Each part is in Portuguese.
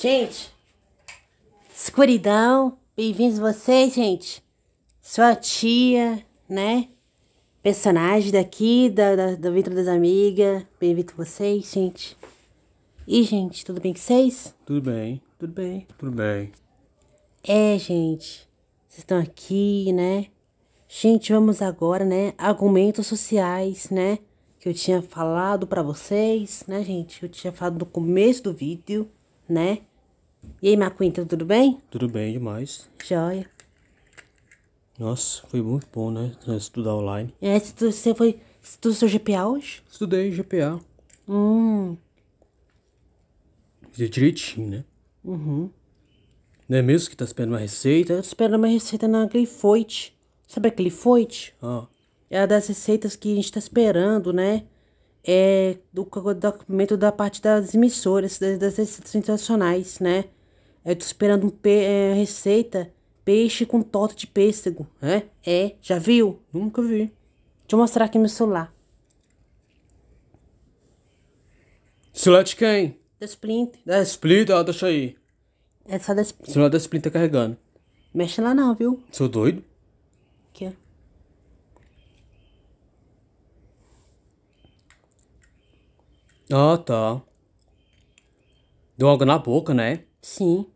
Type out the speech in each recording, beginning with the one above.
Gente, escuridão, bem-vindos vocês, gente. Sou a tia, né? Personagem daqui, da, da, do Ventre das Amigas. Bem-vindo vocês, gente. E, gente, tudo bem com vocês? Tudo bem, tudo bem, tudo bem. É, gente, vocês estão aqui, né? Gente, vamos agora, né? Argumentos sociais, né? Que eu tinha falado para vocês, né, gente? Eu tinha falado no começo do vídeo, né? E aí, Macuim, tá tudo bem? Tudo bem demais. Joia. Nossa, foi muito bom, né? Estudar online. É, você foi. Estudou seu GPA hoje? Estudei GPA. Hum. Fiz direitinho, né? Uhum. Não é mesmo que tá esperando uma receita? Eu tô esperando uma receita na Glifoite. Sabe a Glifoite? Ah. É a das receitas que a gente tá esperando, né? É do documento da parte das emissoras, das receitas internacionais, né? É, eu tô esperando um pe é, receita. Peixe com torta de pêssego. É? É. Já viu? Nunca vi. Deixa eu mostrar aqui meu celular. Celular de quem? Da Splint. Da Splint? Ah, deixa aí. É só da Splint. Celular da Splint tá carregando. Mexe lá não, viu? Sou doido? Que? Ah, tá. Deu algo na boca, né? Sim.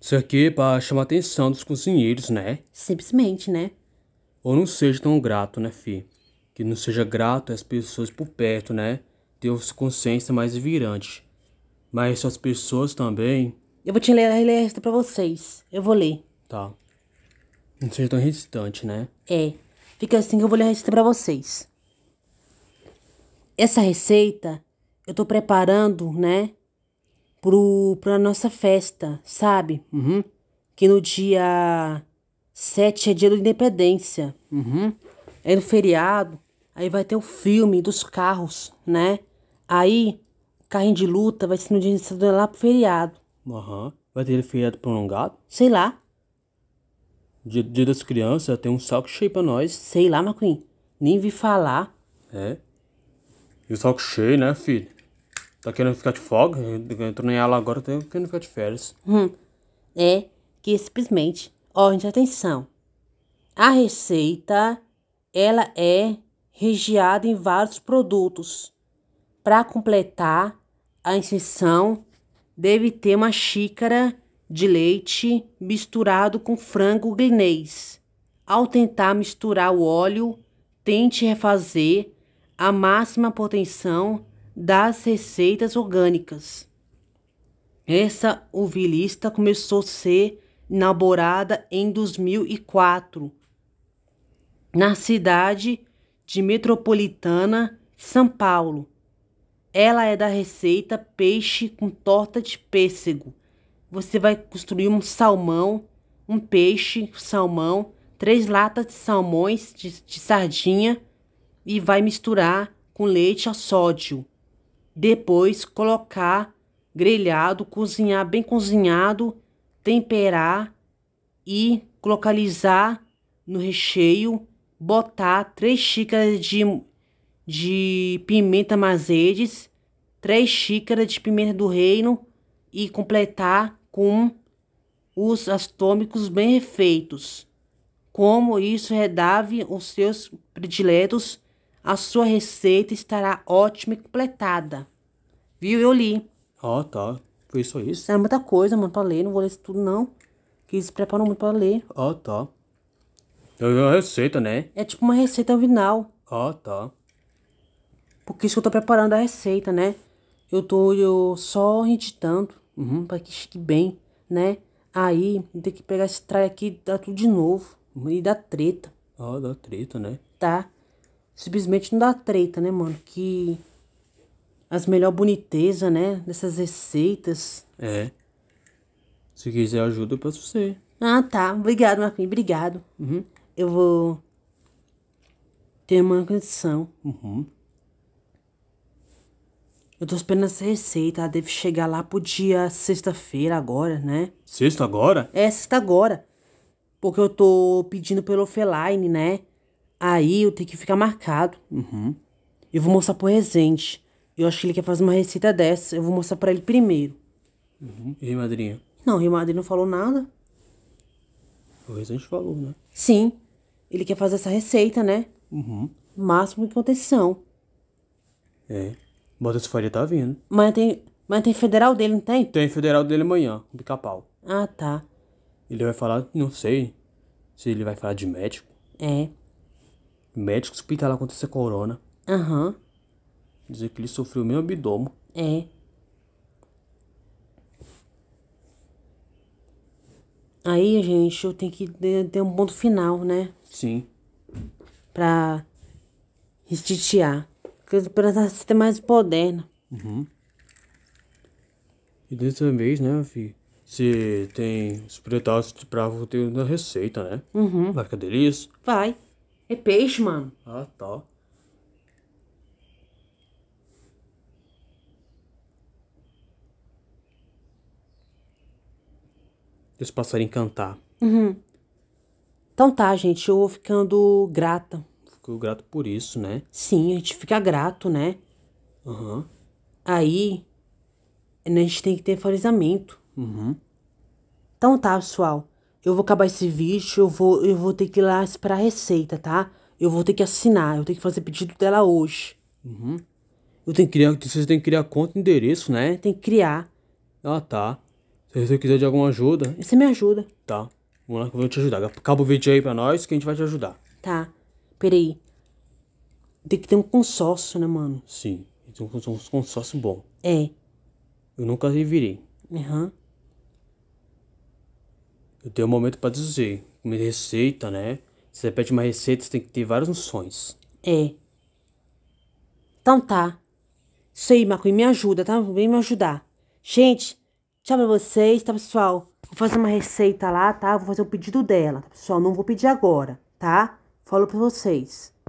Isso aqui é pra chamar a atenção dos cozinheiros, né? Simplesmente, né? Ou não seja tão grato, né, fi? Que não seja grato às pessoas por perto, né? Ter consciência mais virante. Mas essas pessoas também. Eu vou te ler a receita pra vocês. Eu vou ler. Tá. Não seja tão resistente, né? É. Fica assim que eu vou ler a receita pra vocês. Essa receita eu tô preparando, né, pro, pra nossa festa, sabe? Uhum. Que no dia 7 é dia da independência. Uhum. É no feriado. Aí vai ter o filme dos carros, né? Aí, carrinho de luta vai ser no dia de lá pro feriado. Aham. Uhum. Vai ter feriado prolongado? Sei lá. Dia, dia das crianças tem um saco cheio pra nós. Sei lá, Macuim. Nem vi falar. É? E o saco cheio, né, filho? Tá querendo ficar de folga? Entrou em aula agora, tá querendo ficar de férias. Hum, é que simplesmente, ó, de atenção. A receita, ela é regiada em vários produtos. Para completar a inscrição, deve ter uma xícara de leite misturado com frango glinês. Ao tentar misturar o óleo, tente refazer a máxima potência das receitas orgânicas. Essa ovilista começou a ser inaugurada em 2004 na cidade de metropolitana São Paulo. Ela é da receita peixe com torta de pêssego. Você vai construir um salmão, um peixe, salmão, três latas de salmões de, de sardinha e vai misturar com leite a sódio. Depois colocar grelhado, cozinhar bem cozinhado, temperar e localizar no recheio, botar 3 xícaras de, de pimenta mazedes, 3 xícaras de pimenta do reino e completar com os astômicos bem refeitos. Como isso redave os seus prediletos a sua receita estará ótima e completada. Viu? Eu li. Ó, oh, tá. Foi só isso? É muita coisa, mano, pra ler. Não vou ler isso tudo, não. Que se preparam muito pra ler. Ó, oh, tá. É uma receita, né? É tipo uma receita final. Ó, oh, tá. Porque isso que eu tô preparando é a receita, né? Eu tô eu só editando uhum. pra que fique bem, né? Aí tem que pegar esse trai aqui e dar tudo de novo. E dá treta. Ó, oh, dá treta, né? Tá simplesmente não dá treta, né, mano? Que as melhor boniteza, né? Dessas receitas. É. Se quiser ajuda, eu posso você. Ah, tá. Obrigado, Marquinhos. Obrigado. Uhum. Eu vou ter uma condição. Uhum. Eu tô esperando essa receita. Ela deve chegar lá pro dia sexta-feira agora, né? Sexta agora? É, sexta agora. Porque eu tô pedindo pelo Feline, né? Aí eu tenho que ficar marcado. Uhum. Eu vou mostrar pro Rezende. Eu acho que ele quer fazer uma receita dessa. Eu vou mostrar para ele primeiro. Uhum. E madrinha? Não, o madrinha não falou nada. O Rezende falou, né? Sim. Ele quer fazer essa receita, né? Uhum. Máximo de contenção. É. Bota esse faria tá vindo. Mas tem, mas tem federal dele, não tem? Tem federal dele amanhã, o pica-pau. Ah, tá. Ele vai falar, não sei, se ele vai falar de médico. É. Médico hospitalar lá essa corona. Aham. Uhum. Dizer que ele sofreu meu abdômen. É. Aí, gente, eu tenho que ter um ponto final, né? Sim. Pra estitear. Pra tá, ser mais moderna. Né? Uhum. E dessa vez, né, filho? Se tem os pretaços de ter tem na receita, né? Uhum. Vai ficar delícia? Vai. É peixe, mano. Ah, tá. Deixa o passarinho cantar. Uhum. Então tá, gente, eu vou ficando grata. Ficou grato por isso, né? Sim, a gente fica grato, né? Uhum. Aí, né, a gente tem que ter enfarizamento. Uhum. Então tá, pessoal eu vou acabar esse vídeo, eu vou, eu vou ter que ir lá esperar a receita, tá? Eu vou ter que assinar, eu tenho que fazer pedido dela hoje. Uhum. Eu tenho que criar, vocês têm que criar conta e endereço, né? Tem que criar. Ah, tá. Se você quiser de alguma ajuda... Você me ajuda. Tá. Vamos lá que eu vou te ajudar. Acaba o vídeo aí pra nós que a gente vai te ajudar. Tá. Peraí. Tem que ter um consórcio, né, mano? Sim. Tem um consórcio bom. É. Eu nunca revirei. Aham. Uhum. Eu tenho um momento para dizer. Uma receita, né? Você repete uma receita, você tem que ter várias noções. É. Então tá. Isso aí, Marco, me ajuda, tá? Vem me ajudar. Gente, tchau pra vocês, tá, pessoal? Vou fazer uma receita lá, tá? Vou fazer o um pedido dela, tá, pessoal? Não vou pedir agora, tá? Falo pra vocês.